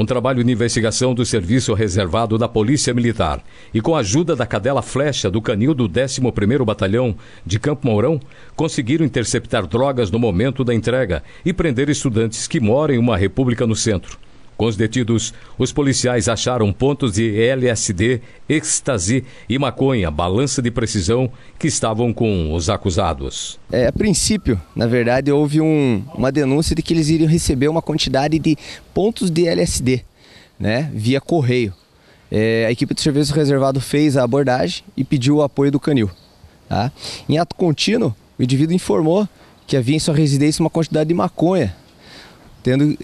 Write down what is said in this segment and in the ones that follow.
um trabalho de investigação do Serviço Reservado da Polícia Militar e com a ajuda da cadela flecha do canil do 11º Batalhão de Campo Mourão, conseguiram interceptar drogas no momento da entrega e prender estudantes que moram em uma república no centro. Com os detidos, os policiais acharam pontos de LSD, êxtase e maconha, balança de precisão, que estavam com os acusados. É, a princípio, na verdade, houve um, uma denúncia de que eles iriam receber uma quantidade de pontos de LSD, né, via correio. É, a equipe de serviço reservado fez a abordagem e pediu o apoio do canil. Tá? Em ato contínuo, o indivíduo informou que havia em sua residência uma quantidade de maconha, tendo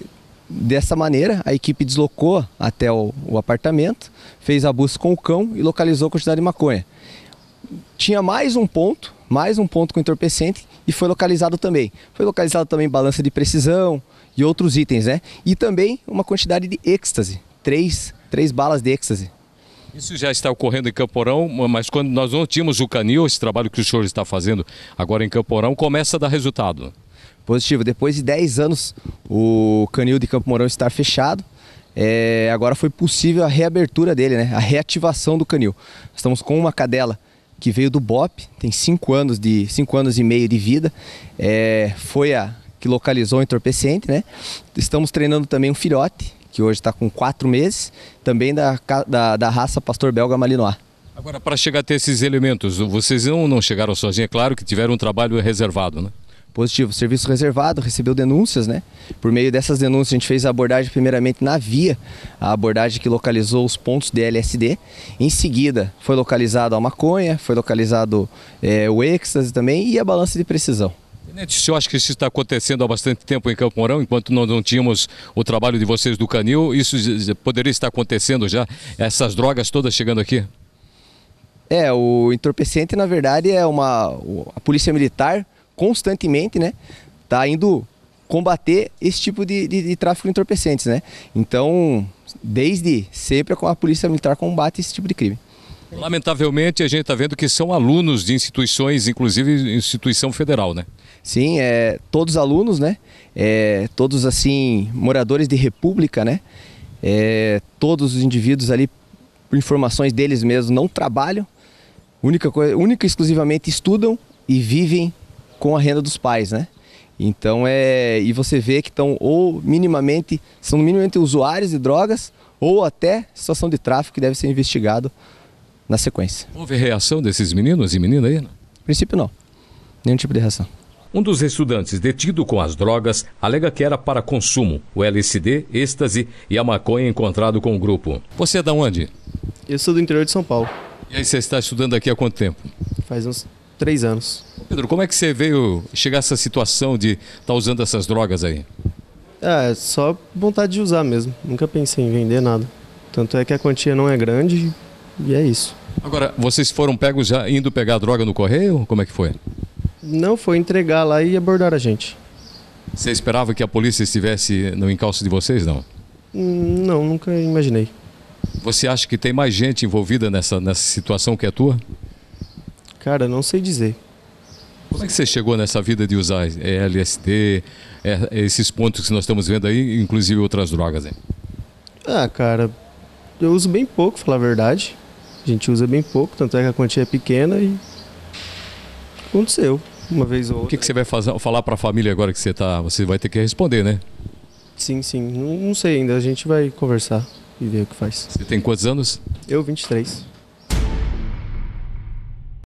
Dessa maneira, a equipe deslocou até o, o, apartamento, fez a busca com o cão e localizou a quantidade de maconha. Tinha mais um ponto, mais um ponto com entorpecente e foi localizado também. Foi localizado também balança de precisão e outros itens, né? E também uma quantidade de êxtase, três, três balas de êxtase. Isso já está ocorrendo em Camporão, mas quando nós não tínhamos o canil, esse trabalho que o senhor está fazendo agora em Camporão, começa a dar resultado. Positivo. Depois de 10 anos, o canil de Campo Mourão estar fechado, é, agora foi possível a reabertura dele, né? a reativação do canil. Estamos com uma cadela que veio do BOP, tem 5 anos, de, cinco anos e meio de vida, é, foi a que localizou o entorpecente. Né? Estamos treinando também um filhote, que hoje está com 4 meses, também da, da, da raça pastor belga malinois. Agora, para chegar a ter esses elementos, vocês não, não chegaram sozinhos, é claro que tiveram um trabalho reservado, né? Positivo. Serviço reservado recebeu denúncias, né? Por meio dessas denúncias, a gente fez a abordagem primeiramente na via, a abordagem que localizou os pontos de LSD. Em seguida, foi localizado a maconha, foi localizado é, o êxtase também e a balança de precisão. Tenente, o senhor acha que isso está acontecendo há bastante tempo em Campo Mourão, enquanto nós não tínhamos o trabalho de vocês do Canil, isso poderia estar acontecendo já, essas drogas todas chegando aqui? É, o entorpecente, na verdade, é uma. A Polícia Militar constantemente, né? Tá indo combater esse tipo de, de, de tráfico de entorpecentes, né? Então, desde sempre a polícia militar combate esse tipo de crime. Lamentavelmente, a gente está vendo que são alunos de instituições, inclusive instituição federal, né? Sim, é, todos alunos, né? É, todos, assim, moradores de república, né? É, todos os indivíduos ali, por informações deles mesmos, não trabalham, única, coisa, única exclusivamente estudam e vivem com a renda dos pais, né? Então é. E você vê que estão ou minimamente, são minimamente usuários de drogas ou até situação de tráfico que deve ser investigado na sequência. Houve reação desses meninos e meninas aí? No né? princípio não. Nenhum tipo de reação. Um dos estudantes detido com as drogas alega que era para consumo, o LSD, êxtase e a maconha encontrado com o grupo. Você é da onde? Eu sou do interior de São Paulo. E aí você está estudando aqui há quanto tempo? Faz uns três anos. Pedro, como é que você veio chegar a essa situação de estar tá usando essas drogas aí? É, só vontade de usar mesmo. Nunca pensei em vender nada. Tanto é que a quantia não é grande e é isso. Agora, vocês foram pegos já indo pegar droga no correio? Como é que foi? Não, foi entregar lá e abordar a gente. Você esperava que a polícia estivesse no encalço de vocês, não? Não, nunca imaginei. Você acha que tem mais gente envolvida nessa, nessa situação que a é tua? Cara, não sei dizer. Como é que você chegou nessa vida de usar LSD, é, esses pontos que nós estamos vendo aí, inclusive outras drogas? Hein? Ah, cara, eu uso bem pouco, falar a verdade. A gente usa bem pouco, tanto é que a quantia é pequena e aconteceu uma vez ou outra. O que, que você vai fazer, falar para a família agora que você tá, você vai ter que responder, né? Sim, sim. Não, não sei ainda, a gente vai conversar e ver o que faz. Você tem quantos anos? Eu, 23.